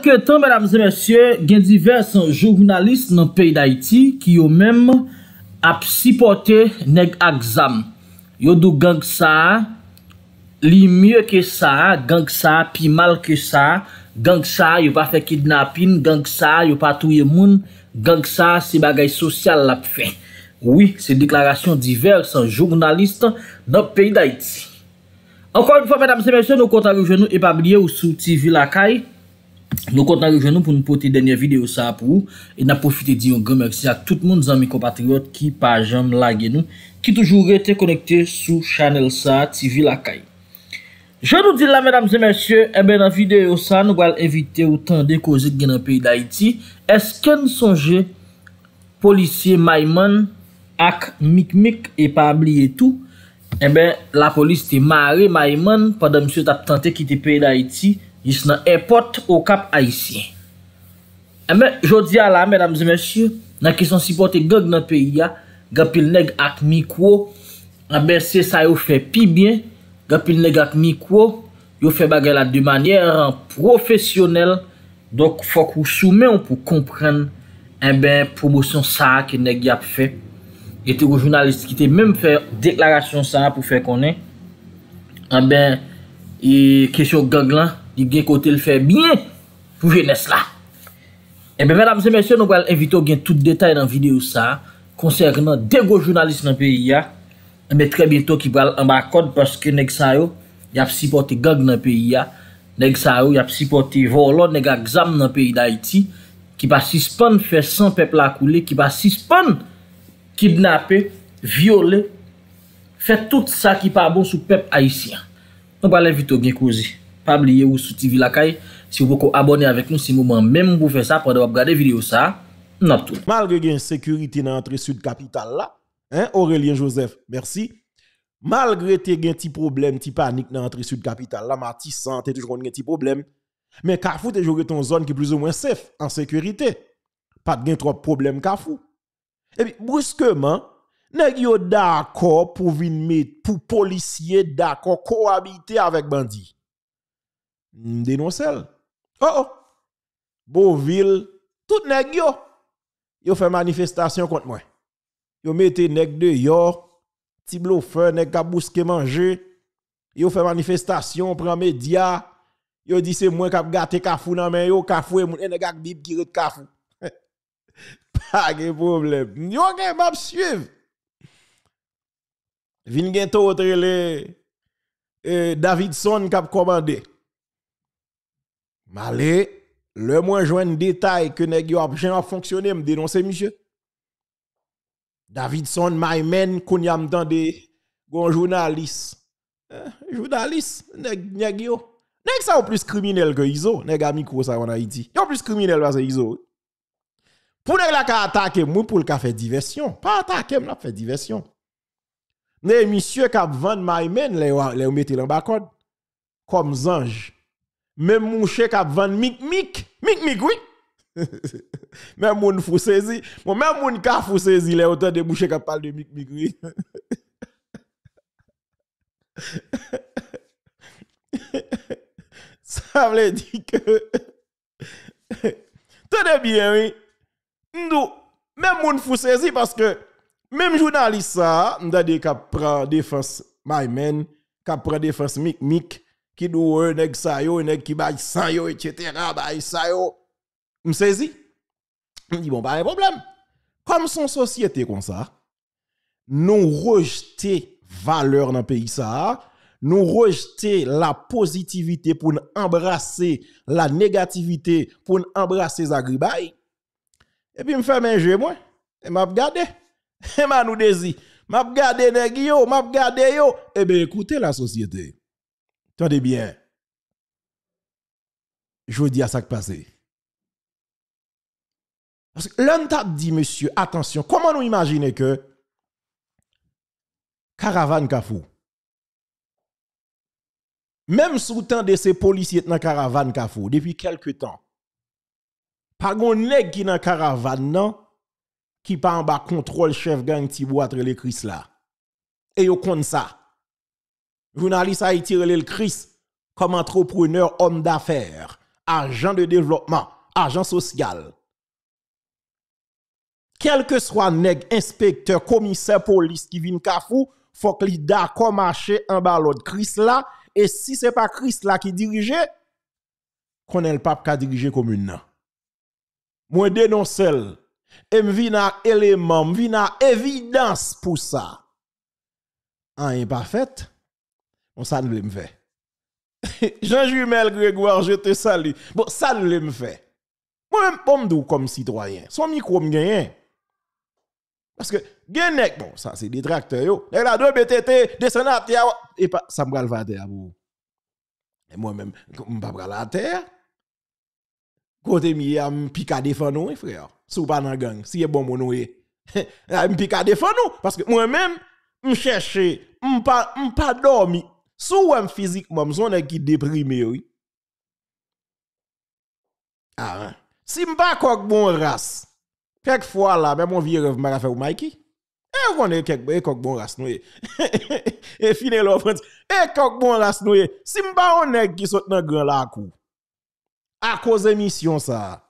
Anke tan, mèdames mèsyè, gen divers an jounalist nan pey da iti ki yo mèm ap sipote neg aksam. Yo do gang sa, li mye ke sa, gang sa, pi mal ke sa, gang sa, yo pa fe kidnapin, gang sa, yo pa touye moun, gang sa, se bagay sosyal la pe fe. Ouwi, se deklarasyon divers an jounalist nan pey da iti. Ankon, mèdames mèsyè, nou konta gen nou epabliye ou sou TV lakay. Nou kont nan rejwen nou pou nou pote denye video sa apou E nan profite di yon gen mersi ak tout moun zan mikopatriot ki pajam la gen nou Ki toujou rete konekte sou chanel sa TV lakay Je nou di la mèdam zè mèsyè E ben nan video sa nou gwal evite ou tan de kozit gen nan peyi da iti Eske nou sonje polisye mayman ak mik-mik e pa abli etou E eh ben la polis te mare mayman Padan msye tap tante ki te peyi da iti Yis nan airport ou kap a yisi Eme, eh jodi a la Medams e mesyu Nan kesyon sipote gag nan peyi ya Gapil neg ak mikwo A eh be se sa yo fe pi bien Gapil neg ak mikwo Yo fe bagela de manye Profesyonel Dok fok ou soumen ou pou kompren Eme, eh promosyon sara ke neg yap fe Ete ou jounalist Kite menm fe deklarasyon sara pou fe konen A be E kesyon gag lan gen kote l fè bine pou vè nè s'la. E mè mèdame sè mè sè, nou bè l evito gen tout detay nan videyo sa, konsernan dego jounalist nan peyi ya, mè tre bè to ki bè l ambakon paske nèk sa yo, yap si pote gag nan peyi ya, nèk sa yo, yap si pote volon, nèk a gzam nan peyi da iti, ki pa sispon fè san pep lakoule, ki pa sispon kidnapè, viole, fè tout sa ki pa bon sou pep haisyan. Nou bè l evito gen kouzi. pas oublier ou sous TV Lakay. Si vous pouvez abonner avec nous, si moment même vous faire ça, pour vous regarder vidéo ça, nous tout. Malgré une sécurité dans l'entrée sud capitale là, hein, Aurélien Joseph, merci. Malgré tes petits problèmes, petit panique dans l'entrée sud capitale là, tu santé toujours un petit problème. Mais Kafou, joues dans une zone qui est plus ou moins safe, en sécurité. Pas de trop de problèmes Kafou. Et puis, brusquement, nèg yo d'accord pour venir pour policier d'accord cohabiter avec bandit dénoncer. Oh oh. Beauville, tout nèg yo. Yo fait manifestation contre moi. Yo mette nèg de yo, petit bluffeur nèg ka bousquer manger. Yo fait manifestation, prend média. Yo dit c'est moi qui a kafou nan men yo, kafou et moun nèg ak bib ki ret kafou. Pas de problème. Yo gen m'ap suivre. Vin gen to le Davidson qui a Malé, le moins joint détail que nèg yo a fonctionné me dénoncer monsieur. Davidson men, kounya yam tande bon journaliste. Journalist, eh, journaliste nèg nèg yo. Nèg ça plus criminel que Iso, nèg ami ko sa en Haïti. Yo plus criminel parce Iso. Pour nèg la ka attaquer moi pour le ka faire diversion, pas attaquer m'a faire diversion. Nèg monsieur ka vend my les les dans le l'embarcode. comme zange même mon chèque a vendre mic mic mic mic oui même mon fou saisi même mon ka fou saisi les autant de boucher qui parle de mic mic oui ça veut dire que tenez bien oui nous même mon fou saisi parce que même journaliste ça mdade dit cap prend défense my man cap prend défense mic mic qui nous nèg ça yo nèg qui bail sa yo etc. Je ça yo me saisi me dit bon pas de problème comme son société comme ça nous rejeter valeur dans pays ça nous rejeter la positivité pour embrasser la négativité pour nous embrasser Zagribaï. Et puis me fait un jeu moi et m'a regardé et m'a nous désir m'a regardé nèg yo m'a regardé yo et ben écoutez la e e e société Tendez bien. Je vous dis à ça qui passe. Parce que l'homme t'a dit, monsieur, attention, comment nous imaginer que caravane kafou, même sous temps de ces policiers dans caravane kafou, depuis quelques temps, pas gon nèg qui dans caravane non, qui pas en bas contrôle chef gang Tibouatre les Chris là. Et yon compte ça. Journaliste Haïti le Christ comme entrepreneur, homme d'affaires, agent de développement, agent social. Quel que soit nègre, inspecteur, commissaire police qui vient kafou, faut que d'accord marché en bas l'autre Chris là et si c'est pas Chris là qui dirige, qu'on est le pape qui dirige une. Moi dénonce et d'un élément, m'vina évidence pour ça. En hein, est on salue me fait. Jean-Jumel Grégoire, je te salue. Bon, ça salue me fait. Moi-même, pomme comme citoyen. Son micro me gagne. Hein. Parce que, bon, ça c'est des tracteurs, yo. Nek la dobe tete, des et pas, ça me va à terre, Et moi-même, je ne pas la terre. Côté mi, je pique à nous, hein, frère. Si pas dans gang, si bon, mon Je eh. pique à défendre nous, parce que moi-même, je cherche, je ne pas dormi Sou wèm physique, mson nèg qui déprimé, oui. Ah, hein. Si mba kok bon race, fois là, même mon vie rêve m'a fait e e, ou Mikey. Eh, on est quelque kok bon race nous. E. et finel l'offre. Eh, kok bon race nous. Si m'ba on nèg qui saute nan grand la kou, À cause émission ça.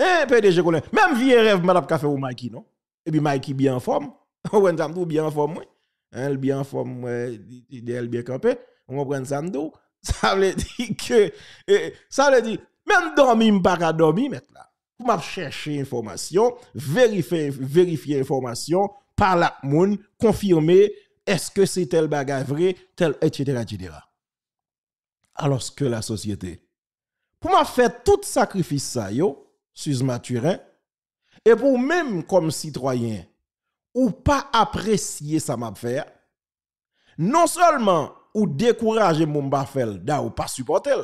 Eh je Colin, même vie rêve m'a fait ou Mikey non. Et puis Mikey bien en forme. Ou en bien en forme. Oui elle bien en forme, elle bien campée, on comprend ça, ça veut dire que, eh, ça veut dire, même dormir, je ne pas dormir maintenant. Pour chercher information, vérifier, vérifier information, par la moun, confirmer, est-ce que c'est tel bagage vrai, tel, etc., etc. Alors que la société, pour m'a fait tout sacrifice ça, yo, sus Maturin, et pour même comme citoyen, ou pas apprécier ça m'a fait, non seulement ou décourager mon bafel, da ou pas supporter,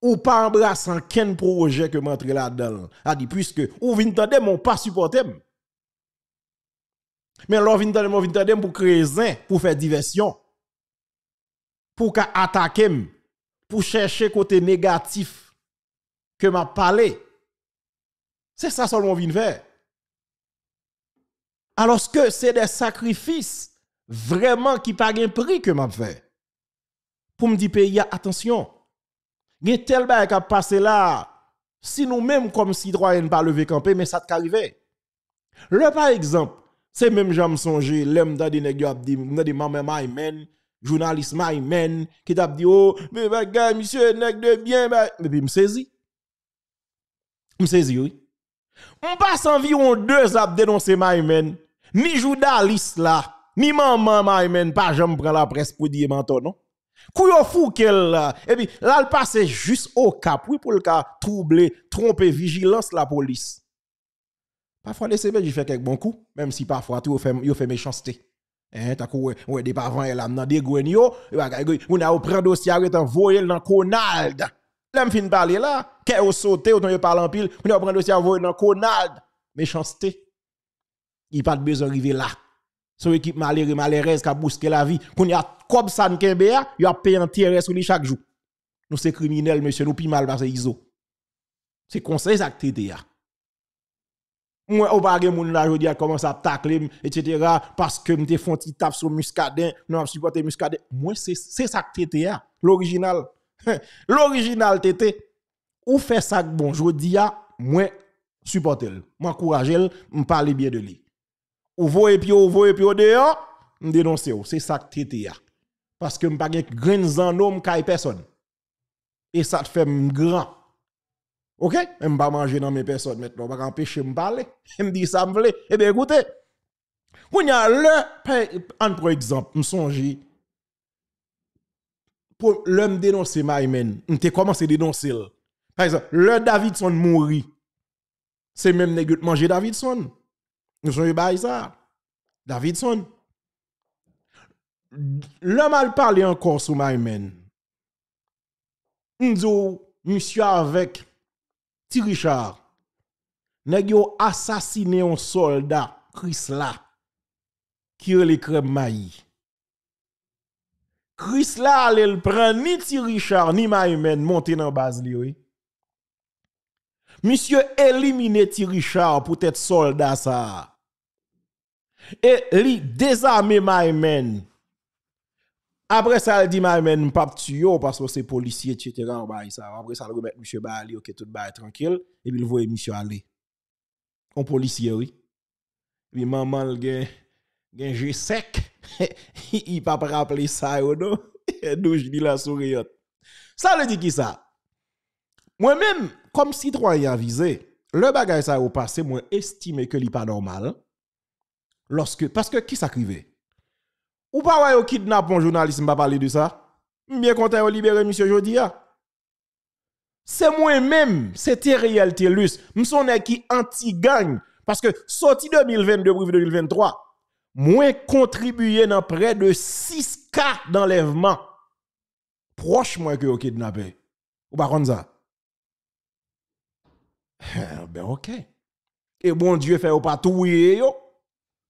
ou pas embrasser quel projet que m'entre là-dedans, a dit puisque ou vin tande mon pas supporter. Mais l'on vin tande mon pour créer pour faire diversion, pour attaquer, pour chercher côté négatif que m'a parlé. C'est ça seulement vin faire. Alors que c'est des sacrifices vraiment qui paient un prix que m'a fait. Pour me dire pays attention. Il y a tel bail qui a passé là. Si nous-mêmes comme citoyens pas levé camper mais ça arrivé. Le par exemple, c'est même j'aime songer l'aime dans des nègres dit des maman maïmen journaliste maïmen qui t'a dit oh mais gars monsieur nèg de bien bah, mais puis me saisi. Me saisi, oui. On passe environ deux à dénoncer maïmen ni journaliste là, ni maman Maïmen, pas jamais prend la presse pour dire menton, non? Kouyo fou qu'elle là, et eh puis là, le passe juste au cap, oui, pour le cas troubler, tromper, vigilance la police. Parfois, les CBJ fais quelques bons coups, même si parfois, tout fait, fait méchanceté. Hein, t'as ouais, ouais, des parents, elle a amené des gwen yo, bah, on a pris un dossier, on a envoyé dans Conald. Là, je fin parler là, qu'elle a sauté, on a parlé en pile, on a pris un dossier, envoyé dans Conald. Méchanceté il pas de besoin d'arriver là. Son équipe malheureuse, malheureuse qui a bousqué la vie. Quand il y a comme ça, il y a payé un tiers sur lui chaque jour. Nous c'est criminels, monsieur, nous puis mal parce ISO. C'est conseil ça que ah. Moi, au bagage, mon là, je dis, commence à tacler, etc. Parce que m'te font petit tape sur muscadin, non, supporter muscadet. Moi, c'est ça que t'es ah. L'original. L'original, t'étais. Ou fait ça bon, je dis, ah, moi, supporter, m'encourager, me parle bien de lui ou voye puis ou puis de dehors me dénoncer c'est ça que traité parce que me pas grain en homme personne et ça te fait grand OK me pas manger dans mes personnes maintenant pas empêcher m'pale, parler me m'vle, ça Eh bien écoutez on y a le en pour exemple me pour l'homme dénoncer Maïmen, on t'ai commencé dénoncer. Par exemple, le Davidson mourit. C'est même de manger Davidson. Nous sommes ça. Davidson. L'homme a parlé encore sur Maïmen. Nous monsieur avec T. Richard. Négio assassiné un soldat Chris là qui le crème maï. Chris là allait le ni T. Richard ni Maïmen monter dans la base li oui. Monsieur éliminez Ti Richard pour être soldat ça. Et li désarme Maïmen. Après ça, elle dit Maïmen, pas tuer parce que c'est policier, etc. Après ça, il remet monsieur Bali, ok, tout bah tranquille. Et puis il voit monsieur aller. On policier, oui. Puis maman, le a un jeu sec. Il pas rappeler ça, non? douche je dis la souriante. Ça le dit qui ça? Moi-même, comme citoyen avisé, le bagage ça au passé, moi estimé que n'est pas normal. Lorsque, parce que qui s'acrivait Ou pas ouais, kidnappe un journaliste, pas parler de ça. Bien content de libérer monsieur Jodia. Ah. C'est moi-même, c'était réalité lus. est qui anti-gang. Parce que sorti 2022 pour 2023, moins contribué dans près de 6 cas d'enlèvement. Proche moi, que au kidnappé. Ou pas comme ça eh ben ok. Et bon Dieu fait ou pas tout yo.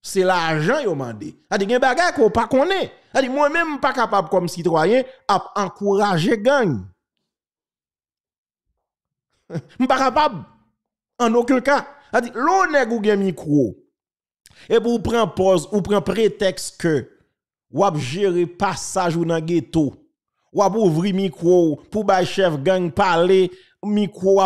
C'est l'argent yo mandé. A dit gen bagay qu'on pas connaît. A dit moi même pas capable comme citoyen à encourager gang. pas capable en aucun cas. A dit l'on nèg ou gen micro. Et pour prendre pause ou prendre prétexte que ou ap gérer passage ou dans ghetto ou ap ouvrir micro pour ba chef gang parler micro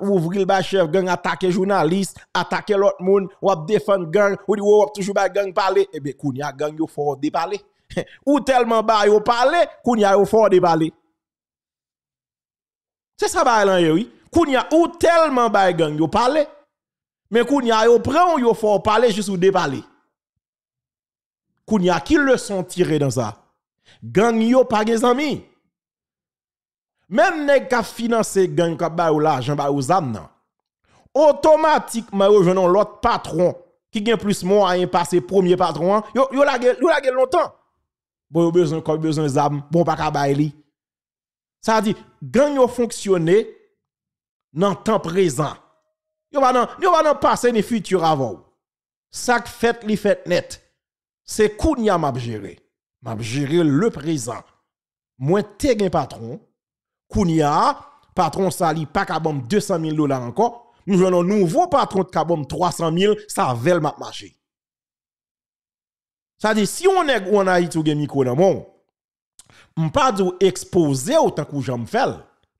ouvrir le chef gang attaquer journaliste attaquer l'autre monde ou défendre gang ou dit ou toujours ba gang parler Eh bien kounya gang yo fort de parler ou tellement ba yo parler kounya yo fort de parler c'est ça ba lan oui kounya ou tellement ba gang yo parler mais kounya yo prend yo fort parler juste ou de parler kounya qui son tiré dans ça gang yo pas des amis même nèg ka gagne gang ka ba ou l'argent ba ou zam nan. Automatiquement rejoignons l'autre patron qui gagne plus moyen passe premier patron, hein. yo yo la yo la longtemps. Bon yo besoin ko besoin zam, bon pa ka ba li. Ça dit gang yo fonctionner dans temps présent. Yo va nan yo va nan passer ni futur avant. Ça fait li fait net. C'est kounya m'a géré. M'a le présent. Moi t'es un patron Kounia, patron sali, pa kabom 200 000 dollars encore. Nous venons nouveau patron de kabom 300 000, ça vel map marché. Ça dit, si on est en Haïti ou gen micro dans mon, pas dou exposer autant que j'en fais,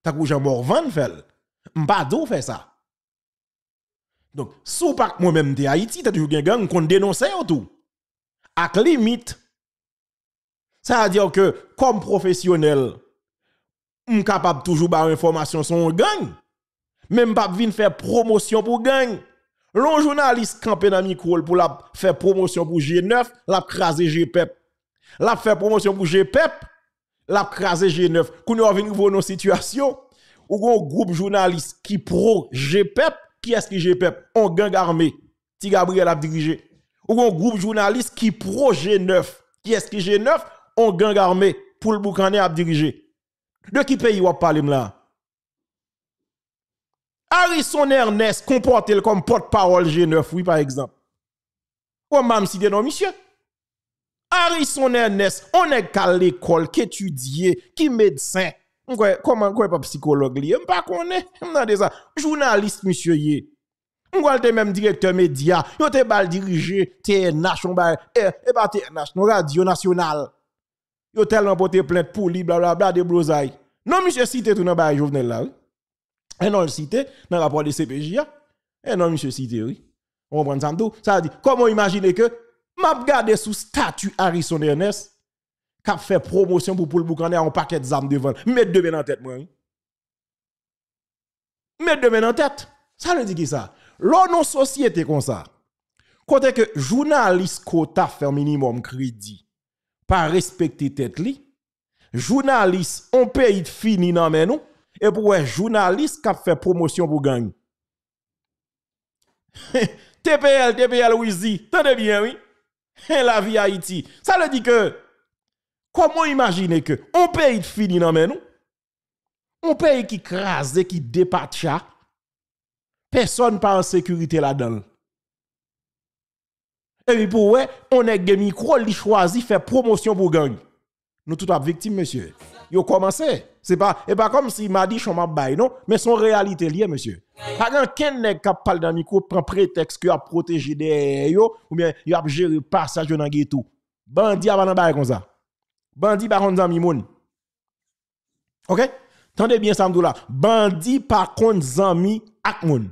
tant que j'en fais. faire ça. Donc, sous pas moi-même de Haïti, t'as toujours gen gang qu'on dénonce tout. À limite, ça veut dire que comme professionnel, suis capable toujours une information sur un gang. Même pas venir faire promotion pour gang. L'on journaliste campé dans micro pour la faire promotion pour G9, la craser GPEP. La faire promotion pour GPEP, la craser G9. Quand nous avons nos situations, ou un groupe journaliste qui pro GPEP, qui est-ce qui GPEP? On gang armé. Ti Gabriel a dirigé. Ou un groupe journaliste qui pro G9, qui est-ce qui G9? On gang armé pour le boucaner a dirigé. De qui pays vous parlez là? Harrison Ernest comporte comme porte-parole G9, oui, par exemple. Ou même si non, monsieur. Harrison Ernest, on est qu'à l'école, qui étudie, qui médecin. Comment, quoi, pas psychologue, li? on pas m'en Journaliste, monsieur, yé. M'gwal te même directeur média, yon te bal dirige, TNH, on ba, eh, eh, TNH, Radio Nationale. Yo tellement porté plainte pour lui, blablabla, de brosailles. Non, monsieur, cité tout dans le journal là, oui. Et eh, non, le cité, dans le rapport de CPJ, ah. et eh, non, monsieur, cité, oui. On prend ça Ça veut dire, comment imaginer que, m'a est sous statut Harrison Ernest, qui a fait promotion pour Poul boucaner en paquet d'armes devant. Mettez deux mains en tête, moi. Oui. Mettez deux mains en tête. Ça veut dire qui ça? L'on non société comme ça. Côté que journaliste quota fait minimum crédit pas respecter tête li. Journaliste, on paye de fini nan men nous. Et pour un journaliste qui fait promotion pour gang. TPL, TPL, Wizi, tenez bien, oui. la vie Haïti. Ça le dit que, comment imaginer que, on pays de fini nan men nous. On paye qui crase, qui dépatcha. Personne pas en sécurité là-dedans. Et puis pour ouais, on est des micro, il choisit faire promotion pour gang. Nous tout à victime monsieur. Yo commencé. C'est pas et pas comme si m'a dit chon m'a bail non, mais son réalité liée monsieur. Pas grand ken nèg qui parle dans micro prend prétexte que a protégé des yo ou bien il a géré passage dans ghetto. Bandi a dans bail comme ça. Bandi par contre zanmi moun. OK Tendez bien ça là. Bandi par contre zanmi ak moun.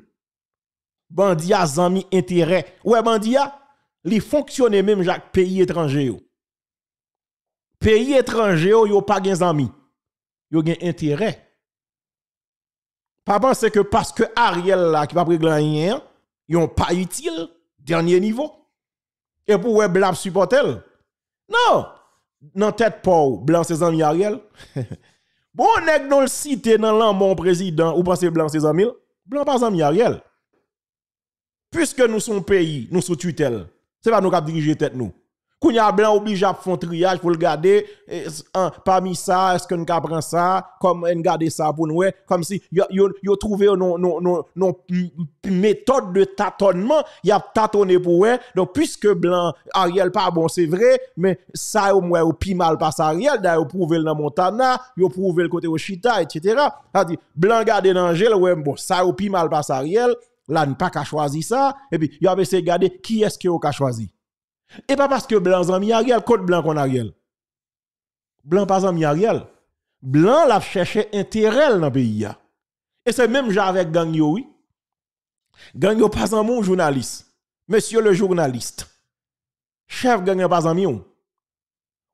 Bandi a zanmi intérêt. Ouais bandi a li fonctionne même Jacques pays étranger Pays étranger yo pas gen amis. Yo gen intérêt. Pas penser que parce que Ariel là qui va régler rien, yon pas utile dernier niveau. Et pour web l'a supporter. Non, nan tête pas blanc ses amis Ariel. bon nèg non le cité dans l'an mon président ou pensez blanc ses amis, blanc pas amis Ariel. Puisque nous sommes pays, nous sommes tutelles. C'est pas nous qui diriger tête nous. Quand y a blanc obligé à faire un triage pour le garder, parmi ça, est-ce qu'on prendre ça, comme on garde ça pour nous, comme si yo trouvé une méthode de tâtonnement, y a tâtonné pour nous. Donc puisque blanc Ariel pas bon, c'est vrai, mais ça au moins au pire mal passe Ariel, d'ailleurs prouvé dans Montana, yo prouvé le côté Chita, etc. C'est-à-dire blanc garde l'angel, ouais bon, ça au pire mal passe Ariel là, n'a pas qu'à choisir ça, et puis, il a essayé de regarder qui est-ce qu'il a choisi. Et pas parce que blanc en mis Ariel, code blanc qu'on Ariel. Blanc pas ami Ariel. Blanc l'a cherché intérêt dans le pays. Et c'est même genre avec gang yo, oui. Gang pas en mon journaliste. Monsieur le journaliste. Chef gang pas en mon.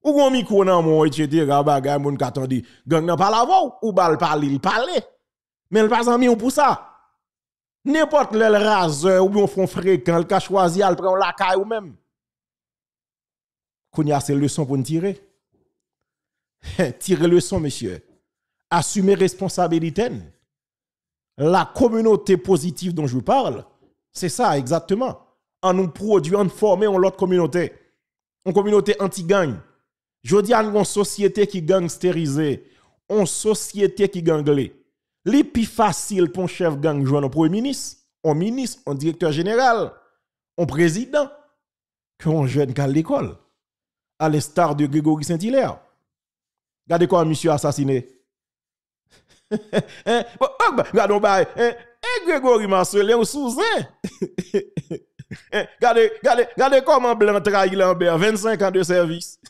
Ou gon micro dans mon, etc. Bagay mon katandi. Gang n'a pas la voix, ou bal parler, il parler Mais le pas en ou pour ça. N'importe le raseur ou bien fond fréquent, le cas choisi, le prend la caille ou même. Qu'on y a ces leçons pour nous tirer. tirer leçon, monsieur. Assumer responsabilité. La communauté positive dont je vous parle, c'est ça exactement. En nous produisant, en former en l'autre communauté. Une communauté anti-gang. Je dis à une société qui gangsterisée. Une société qui ganglée. Li plus facile pour un chef gang jouer un premier ministre, un ministre, un directeur général, un président, un jeune qu'à l'école. À l'instar de Grégory Saint-Hilaire. Regardez quoi, monsieur assassiné. Regardez, hein? oh, bah, hein? quoi hein, Grégory Marcelin ou Souzin. Regardez comment Blanc trahit Lambert, 25 ans de service.